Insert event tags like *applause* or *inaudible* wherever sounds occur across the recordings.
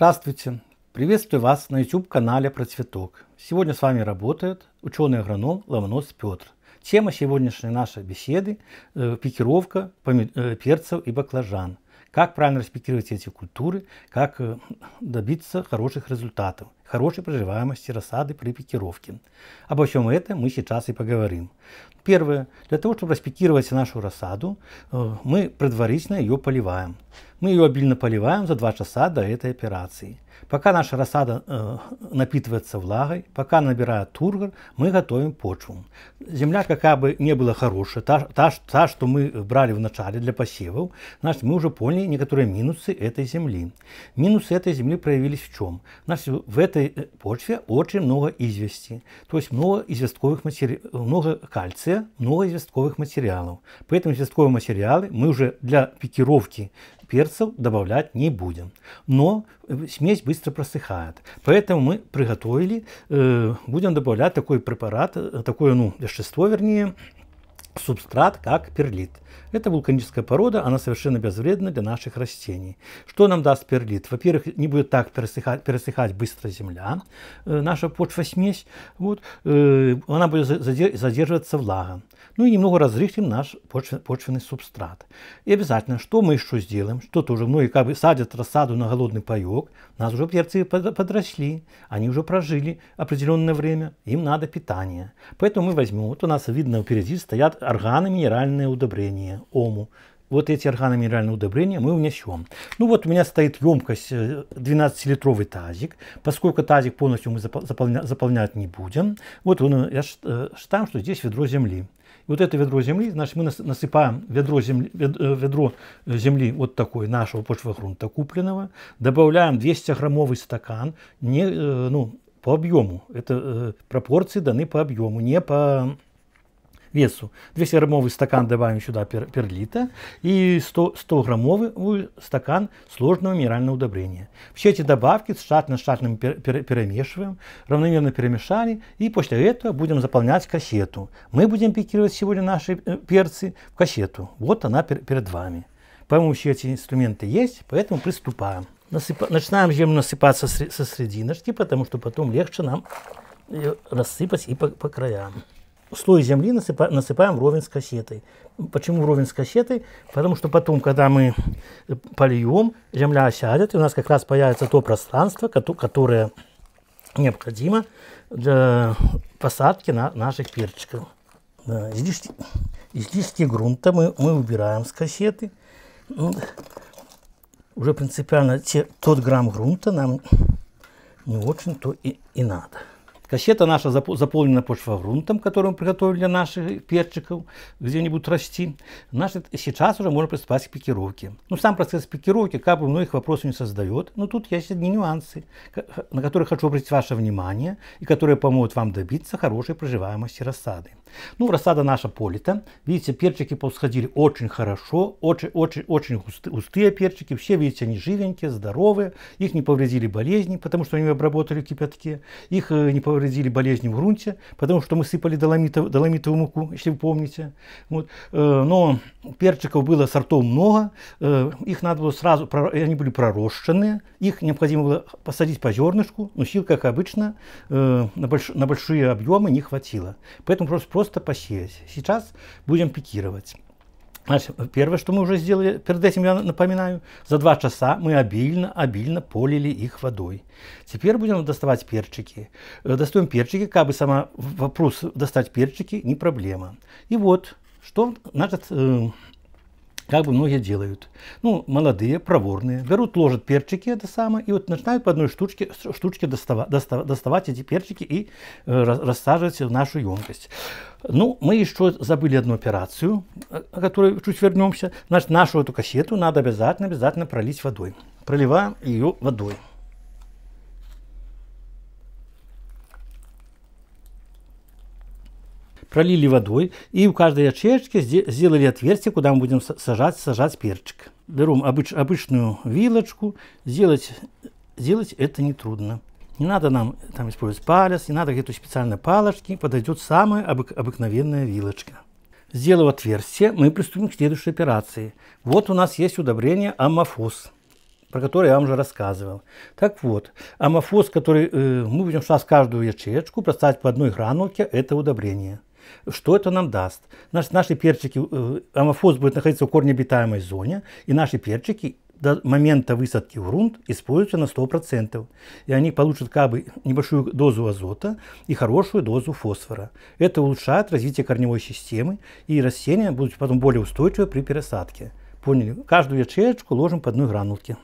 Здравствуйте! Приветствую вас на YouTube-канале «Про цветок». Сегодня с вами работает ученый-агроном Ломонос Петр. Тема сегодняшней нашей беседы э, пикировка э, перцев и баклажан. Как правильно респектировать эти культуры, как э, добиться хороших результатов, хорошей проживаемости рассады при пикировке. Обо всем этом мы сейчас и поговорим. Первое. Для того, чтобы распекировать нашу рассаду, э, мы предварительно ее поливаем. Мы ее обильно поливаем за два часа до этой операции. Пока наша рассада э, напитывается влагой, пока набирает тургор, мы готовим почву. Земля, какая бы не была хорошая, та, та, та что мы брали в начале для посевов, значит, мы уже поняли некоторые минусы этой земли. Минусы этой земли проявились в чем? Значит, в этой э, почве очень много извести, то есть много известковых материалов, много кальция, много известковых материалов. Поэтому известковые материалы мы уже для пикировки перцев добавлять не будем. Но э, смесь быстро просыхает. Поэтому мы приготовили, э, будем добавлять такой препарат, э, такое ну, вещество вернее, субстрат как перлит. Это вулканическая порода, она совершенно безвредна для наших растений. Что нам даст перлит? Во-первых, не будет так пересыхать, пересыхать быстро земля, э, наша почва-смесь, вот, э, она будет задерживаться влага. Ну и немного разрыхлим наш почвенный субстрат. И обязательно, что мы еще сделаем? Что-то уже многие как бы садят рассаду на голодный паек, у нас уже перцы подросли, они уже прожили определенное время, им надо питание. Поэтому мы возьмем, вот у нас видно впереди стоят органо-минеральное удобрение, ОМУ. Вот эти органо удобрения мы внесем. Ну вот у меня стоит емкость 12-литровый э, тазик. Поскольку тазик полностью мы заполня, заполнять не будем, вот он, э, я э, штам, что здесь ведро земли. И вот это ведро земли, значит, мы насыпаем ведро земли, ведро земли вот такой, нашего грунта купленного, добавляем 200-граммовый стакан, не, ну, по объему. Это пропорции даны по объему, не по весу. 200-граммовый стакан добавим сюда пер, перлита и 100-граммовый стакан сложного минерального удобрения. Все эти добавки штатно штатным пер, пер, перемешиваем, равномерно перемешали и после этого будем заполнять кассету. Мы будем пикировать сегодня наши э, перцы в кассету. Вот она пер, перед вами. По-моему, все эти инструменты есть, поэтому приступаем. Насыпа... Начинаем землю насыпать со, со срединочки, потому что потом легче нам ее рассыпать и по, по краям слой земли насыпаем вровень с кассетой. Почему вровень с кассетой? Потому что потом, когда мы э, польем, земля осядет, и у нас как раз появится то пространство, которое необходимо для посадки на наших перчиков. Да, излишки, излишки грунта мы, мы убираем с кассеты. Ну, уже принципиально те, тот грамм грунта нам не очень то и, и надо. Кассета наша заполнена почвогрунтом, который мы приготовили для наших перчиков, где они будут расти. Значит, сейчас уже можно приступать к пикировке. Ну, сам процесс пикировки как бы многих вопросов не создает, но тут есть одни нюансы, на которые хочу обратить ваше внимание и которые помогут вам добиться хорошей проживаемости рассады. Ну, рассада наша полита. Видите, перчики повсходили очень хорошо, очень-очень-очень густые перчики. Все, видите, они живенькие, здоровые. Их не повредили болезни, потому что они обработали кипятки. Их э, не повредили болезни в грунте, потому что мы сыпали доломитов, доломитовую муку, если вы помните. Вот. Э, но перчиков было сортов много. Э, их надо было сразу, они были пророщенные. Их необходимо было посадить по зернышку. Но сил, как обычно, на большие объемы не хватило. Поэтому просто просто посеять. Сейчас будем пикировать. Значит, первое, что мы уже сделали, перед этим я напоминаю, за два часа мы обильно, обильно полили их водой. Теперь будем доставать перчики. Э, Достаем перчики, как бы сама вопрос достать перчики, не проблема. И вот, что значит, э, как бы многие делают. Ну, молодые, проворные, берут, ложат перчики это самое, и вот начинают по одной штучке, штучке доставать, доставать, доставать эти перчики и э, рассаживать в нашу емкость. Ну, мы еще забыли одну операцию, э, о которой чуть вернемся. Значит, нашу эту кассету надо обязательно, обязательно пролить водой. Проливаем ее водой. пролили водой и в каждой ячеечке сделали отверстие, куда мы будем сажать, сажать перчик. Берем обыч, обычную вилочку, сделать, сделать это нетрудно. Не надо нам там использовать палец, не надо где то специальные палочки, подойдет самая обык, обыкновенная вилочка. Сделав отверстие, мы приступим к следующей операции. Вот у нас есть удобрение амофос про который я вам уже рассказывал. Так вот, амофос, который э, мы будем сейчас каждую ячеечку проставить по одной гранулке, это удобрение. Что это нам даст? Наш, наши перчики, э, будет находиться в корнеобитаемой зоне, и наши перчики до момента высадки в грунт используются на 100%. И они получат как бы небольшую дозу азота и хорошую дозу фосфора. Это улучшает развитие корневой системы, и растения будут потом более устойчивы при пересадке. Поняли? Каждую ячеечку ложим по одной гранулке.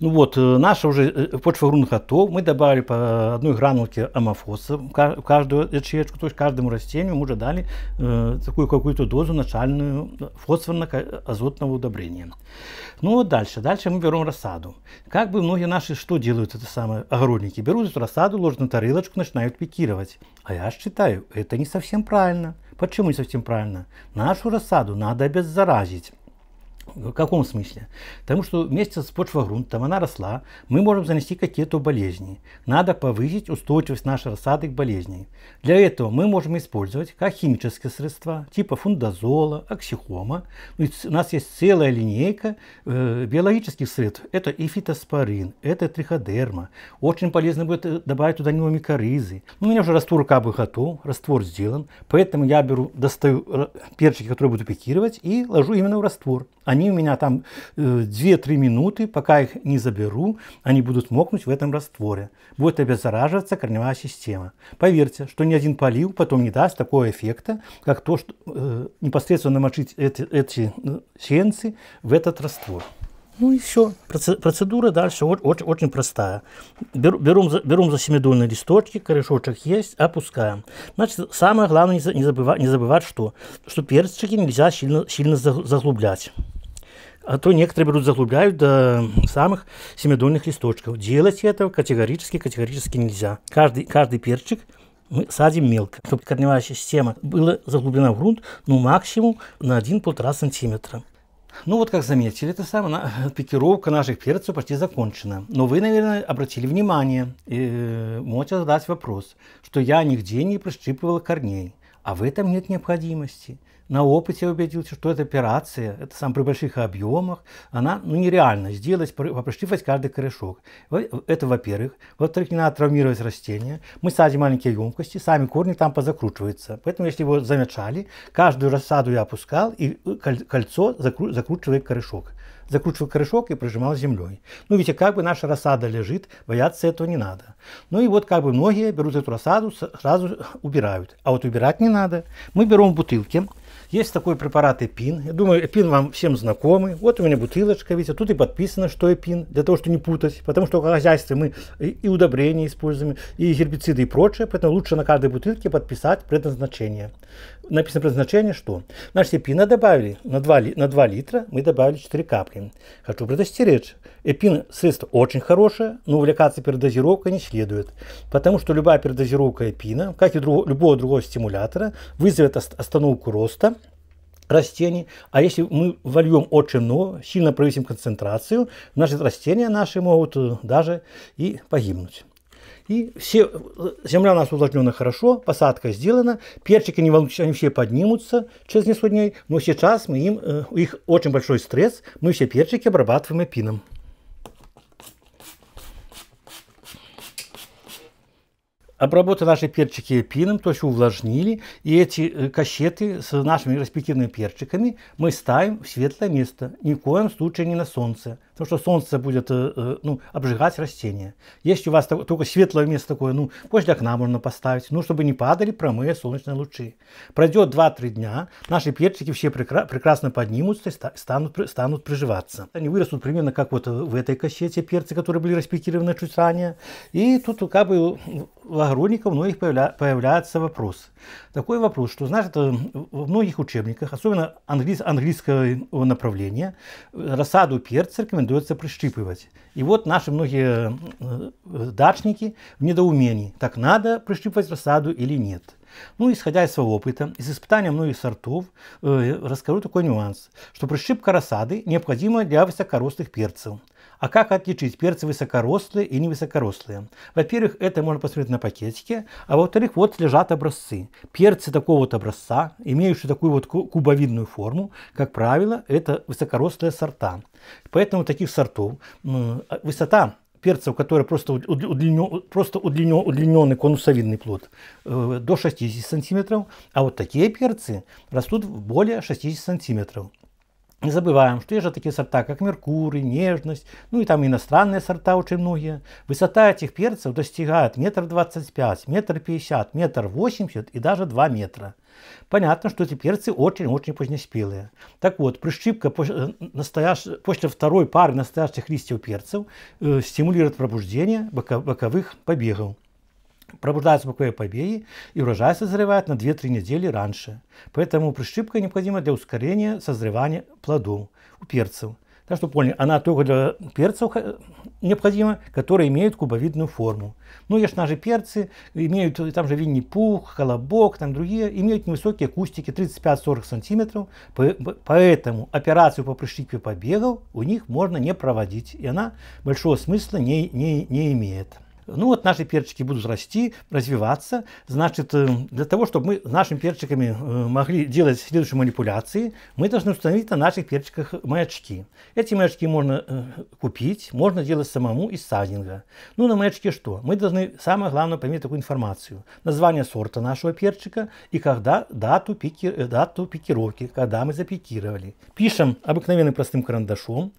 Ну вот, э, наша уже э, почва грунт готов. Мы добавили по одной гранулке амофоса в каждую ячеечку, то есть каждому растению мы уже дали э, такую какую-то дозу начальную э, фосфорно-азотного удобрения. Ну вот дальше. Дальше мы берем рассаду. Как бы многие наши что делают, это самые огородники? Берут эту рассаду, ложат на тарелочку, начинают пикировать. А я считаю, это не совсем правильно. Почему не совсем правильно? Нашу рассаду надо обеззаразить. В каком смысле? Потому что вместе с почвой грунт, там она росла, мы можем занести какие-то болезни. Надо повысить устойчивость нашей рассады к болезням. Для этого мы можем использовать как химические средства, типа фундазола, оксихома. Ну, у нас есть целая линейка э, биологических средств. Это и фитоспорин, это триходерма. Очень полезно будет э, добавить туда немомикоризы. Ну, у меня уже раствор как готов, раствор сделан, поэтому я беру, достаю э, перчики, которые буду пикировать, и ложу именно в раствор. Они они у меня там 2-3 э, минуты, пока их не заберу, они будут мокнуть в этом растворе. Будет обеззараживаться корневая система. Поверьте, что ни один полив потом не даст такого эффекта, как то, что э, непосредственно намочить эти, эти э, сеянцы в этот раствор. Ну и все. Процедура дальше очень, очень простая. Берем, берем за семидольные листочки, корешочек есть, опускаем. Значит, самое главное не забывать, не забывать что, что перчики нельзя сильно, сильно заглублять. А то некоторые берут, заглубляют до самых семидольных листочков. Делать этого категорически, категорически нельзя. Каждый, каждый перчик мы садим мелко, чтобы корневая система была заглублена в грунт, ну, максимум на 1-1,5 сантиметра. Ну вот, как заметили, это самое, *laughs* пикировка наших перцев почти закончена. Но вы, наверное, обратили внимание, и э, можете задать вопрос, что я нигде не прищипывал корней. А в этом нет необходимости на опыте убедился, что эта операция, это сам при больших объемах, она ну, нереально сделать, прошлифать каждый корешок. Это во-первых. Во-вторых, не надо травмировать растения. Мы садим маленькие емкости, сами корни там позакручиваются. Поэтому, если его замечали, каждую рассаду я опускал, и э, кольцо закру закручивает корешок закручивал корешок и прижимал землей. Ну, видите, как бы наша рассада лежит, бояться этого не надо. Ну и вот как бы многие берут эту рассаду, сразу убирают. А вот убирать не надо. Мы берем бутылки, есть такой препарат эпин. Я думаю, эпин вам всем знакомый. Вот у меня бутылочка, видите, тут и подписано, что эпин, для того, чтобы не путать. Потому что в хозяйстве мы и удобрения используем, и гербициды, и прочее. Поэтому лучше на каждой бутылке подписать предназначение. Написано предназначение, что? Значит, эпина добавили на 2, на 2 литра, мы добавили 4 капли. Хочу предостеречь. Эпин средство очень хорошее, но увлекаться передозировкой не следует. Потому что любая передозировка эпина, как и друг, любого другого стимулятора, вызовет остановку роста растений. А если мы вольем очень много, сильно повысим концентрацию, значит растения наши могут э, даже и погибнуть. И все, э, земля у нас увлажнена хорошо, посадка сделана, перчики не волнуйтесь, они все поднимутся через несколько дней, но сейчас мы им, э, их очень большой стресс, мы все перчики обрабатываем эпином. обработали наши перчики пином, то есть увлажнили, и эти э, кашеты с нашими респективными перчиками мы ставим в светлое место, ни в коем случае не на солнце. То что солнце будет э, э, ну, обжигать растения. Если у вас только светлое место такое, ну, после окна можно поставить, ну, чтобы не падали прямые солнечные лучи. Пройдет 2-3 дня, наши перчики все прекра- прекрасно поднимутся и станут, станут приживаться. Они вырастут примерно как вот э, в этой кассете перцы, которые были распикированы чуть ранее. И тут как бы у огородников многих ну, появля- появляется вопрос. Такой вопрос, что значит в многих учебниках, особенно английс- английского направления, рассаду перца рекомендуют рекомендуется прищипывать. И вот наши многие э, э, дачники в недоумении, так надо прищипывать рассаду или нет. Ну, исходя из своего опыта, из испытания многих сортов, э, расскажу такой нюанс, что прищипка рассады необходима для высокорослых перцев – а как отличить перцы высокорослые и невысокорослые? Во-первых, это можно посмотреть на пакетике, а во-вторых, вот лежат образцы. Перцы такого вот образца, имеющие такую вот кубовидную форму, как правило, это высокорослые сорта. Поэтому таких сортов высота перцев, которые просто, удлинен, просто удлинен, удлиненный конусовидный плод, э, до 60 сантиметров, а вот такие перцы растут более 60 сантиметров. Не забываем, что есть же такие сорта, как Меркурий, Нежность, ну и там иностранные сорта очень многие. Высота этих перцев достигает метр двадцать пять, метр пятьдесят, метр восемьдесят и даже два метра. Понятно, что эти перцы очень-очень позднеспелые. Так вот, прищипка э, настоящ... после второй пары настоящих листьев перцев э, стимулирует пробуждение боковых побегов пробуждаются боковые побеги, и урожай созревает на 2-3 недели раньше. Поэтому прищипка необходима для ускорения созревания плодов у перцев. Так что поняли, она только для перцев э, необходима, которые имеют кубовидную форму. Ну, есть наши перцы, имеют э, там же винни-пух, колобок, там другие, имеют невысокие кустики 35-40 сантиметров, поэтому операцию по прищипке побегов у них можно не проводить, и она большого смысла не, не, не имеет ну вот наши перчики будут расти, развиваться. Значит, э, для того, чтобы мы с нашими перчиками э, могли делать следующие манипуляции, мы должны установить на наших перчиках маячки. Эти маячки можно э, купить, можно делать самому из сайдинга. Ну, на маячке что? Мы должны, самое главное, пометить такую информацию. Название сорта нашего перчика и когда дату, пики, дату пикировки, когда мы запикировали. Пишем обыкновенным простым карандашом,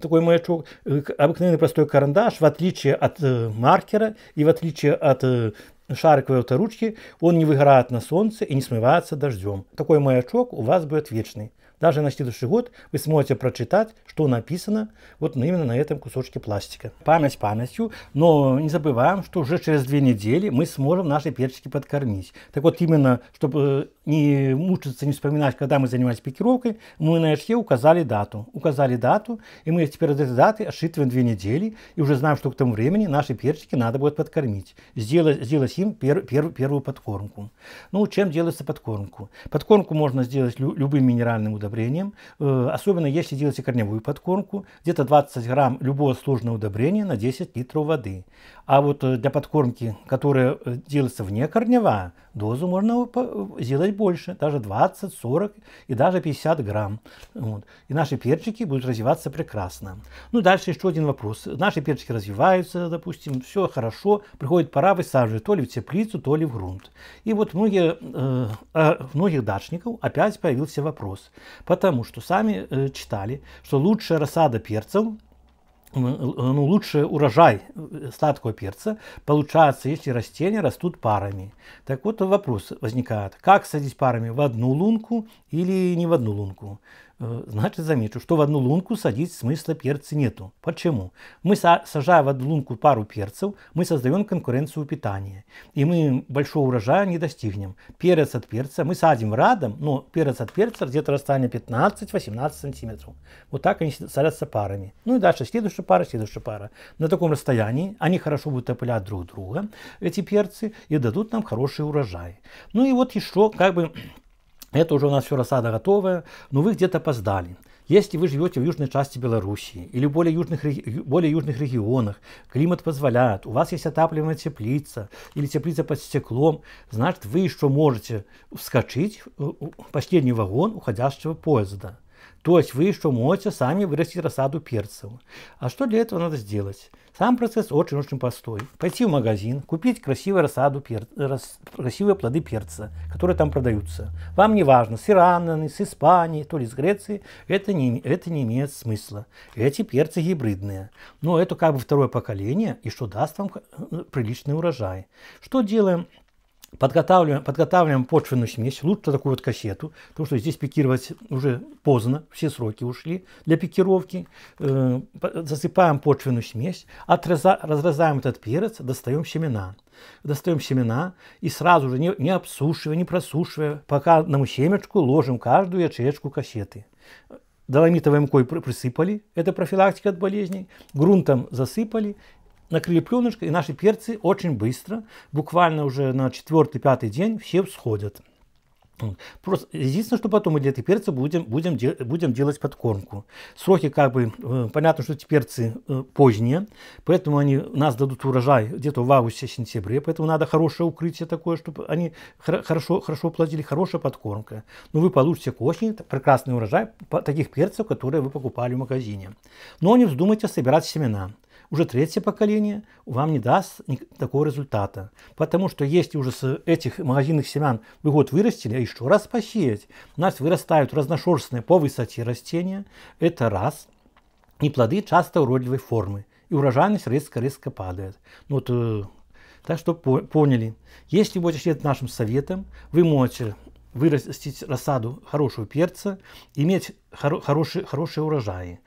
такой маячок, обыкновенный простой карандаш, в отличие от маркера, и в отличие от э, шариковой авторучки, он не выгорает на солнце и не смывается дождем. Такой маячок у вас будет вечный. Даже на следующий год вы сможете прочитать, что написано вот ну, именно на этом кусочке пластика. Память памятью, но не забываем, что уже через две недели мы сможем наши перчики подкормить. Так вот именно, чтобы э, не мучиться, не вспоминать, когда мы занимались пикировкой, мы на HE указали дату. Указали дату, и мы теперь от этой даты отсчитываем две недели, и уже знаем, что к тому времени наши перчики надо будет подкормить. Сделать, сделать им пер, пер, первую подкормку. Ну, чем делается подкормку? Подкормку можно сделать лю, любым минеральным удобрением, удобрением, э, особенно если делаете корневую подкормку, где-то 20 грамм любого сложного удобрения на 10 литров воды. А вот э, для подкормки, которая э, делается вне корнева, дозу можно э, сделать больше, даже 20, 40 и даже 50 грамм. Вот. И наши перчики будут развиваться прекрасно. Ну, дальше еще один вопрос. Наши перчики развиваются, допустим, все хорошо, приходит пора высаживать то ли в теплицу, то ли в грунт. И вот многие, э, а, многих дачников опять появился вопрос, потому что сами э, читали, что лучшая рассада перцев – Э, ну, лучше урожай э, сладкого перца получается, если растения растут парами. Так вот вопрос возникает, как садить парами в одну лунку или не в одну лунку. Э, значит, замечу, что в одну лунку садить смысла перца нету. Почему? Мы, сажая в одну лунку пару перцев, мы создаем конкуренцию питания. И мы большого урожая не достигнем. Перец от перца мы садим радом, но перец от перца где-то расстояние 15-18 сантиметров. Вот так они садятся парами. Ну и дальше следующая пара, следующая пара. На таком расстоянии они хорошо будут опылять друг друга, эти перцы, и дадут нам хороший урожай. Ну и вот еще как бы это уже у нас все рассада готовая, но вы где-то опоздали. Если вы живете в южной части Белоруссии или в более южных, более южных регионах, климат позволяет, у вас есть отапливаемая теплица или теплица под стеклом, значит вы еще можете вскочить в последний вагон уходящего поезда. То есть вы еще можете сами вырастить рассаду перцев. А что для этого надо сделать? Сам процесс очень-очень простой. Пойти в магазин, купить красивую рассаду пер... рас... красивые плоды перца, которые там продаются. Вам не важно, с Ирана, с Испании, то ли с Греции, это не, это не имеет смысла. Эти перцы гибридные. Но это как бы второе поколение, и что даст вам э, приличный урожай. Что делаем? Подготавливаем, подготавливаем почвенную смесь, лучше такую вот кассету, потому что здесь пикировать уже поздно, все сроки ушли для пикировки. Э, засыпаем почвенную смесь, отреза, разрезаем этот перец, достаем семена. Достаем семена и сразу же, не, не обсушивая, не просушивая, пока одному семечку ложим каждую ячеечку кассеты э, доломитовой мукой присыпали, это профилактика от болезней, грунтом засыпали накрыли пленочкой, и наши перцы очень быстро, буквально уже на четвертый-пятый день, все всходят. Просто единственное, что потом мы для этих перцев будем, будем, де, будем делать подкормку. Сроки как бы, э, понятно, что эти перцы э, поздние, поэтому они нас дадут урожай где-то в августе-сентябре, поэтому надо хорошее укрытие такое, чтобы они хр- хорошо, хорошо платили, хорошая подкормка. Но ну, вы получите к осени прекрасный урожай таких перцев, которые вы покупали в магазине. Но не вздумайте собирать семена уже третье поколение вам не даст такого результата. Потому что если уже с этих магазинных семян вы год вырастили, а еще раз посеять, у нас вырастают разношерстные по высоте растения, это раз, и плоды часто уродливой формы, и урожайность резко-резко падает. Ну вот, э, так что поняли. Если будете следовать нашим советам, вы можете вырастить рассаду хорошего перца, иметь хоро хорошие, хорошие урожаи.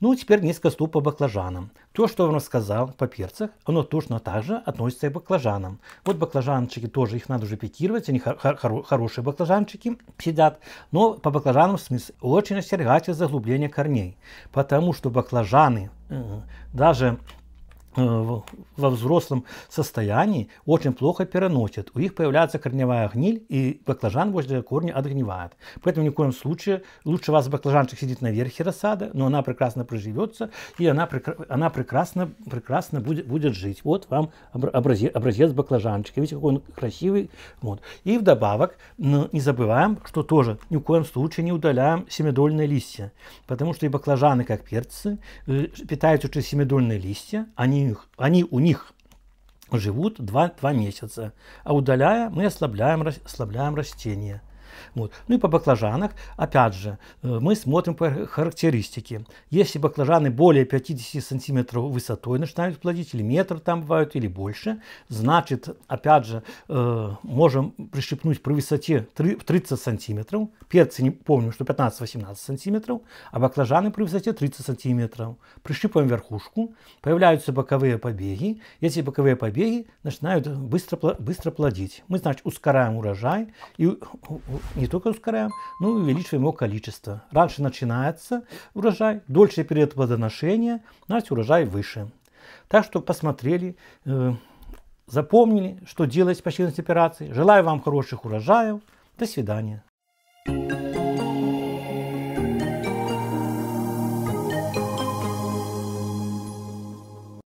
Ну, теперь несколько слов по баклажанам. То, что я вам рассказал по перцах, оно точно так же относится и к баклажанам. Вот баклажанчики тоже, их надо уже пикировать, они хор хор хорошие баклажанчики сидят. Но по баклажанам смысл очень остерегать заглубление корней, потому что баклажаны э, даже Э, во взрослом состоянии очень плохо переносят. У них появляется корневая гниль, и баклажан возле корня отгнивает. Поэтому ни в коем случае лучше вас баклажанчик сидит на верхе рассады, но она прекрасно проживется, и она, она прекрасно, прекрасно будет, будет жить. Вот вам образец, образец баклажанчика. Видите, какой он красивый. Вот. И вдобавок не забываем, что тоже ни в коем случае не удаляем семидольные листья, потому что и баклажаны, как перцы, э, питаются через семидольные листья, они они, они у них живут 2, 2 месяца. А удаляя, мы ослабляем, ослабляем растения. Вот. Ну и по баклажанах, опять же, э, мы смотрим по характеристике. Если баклажаны более 50 сантиметров высотой начинают плодить, или метр там бывают, или больше, значит, опять же, э, можем прищипнуть при высоте 30 сантиметров. Перцы, не помню, что 15-18 сантиметров, а баклажаны при высоте 30 сантиметров. Прищипываем верхушку, появляются боковые побеги. Эти боковые побеги начинают быстро, быстро плодить. Мы, значит, ускоряем урожай и не только ускоряем, но и увеличиваем его количество. Раньше начинается урожай, дольше период плодоношения, значит урожай выше. Так что посмотрели, э, запомнили, что делать по численности операций. Желаю вам хороших урожаев. До свидания.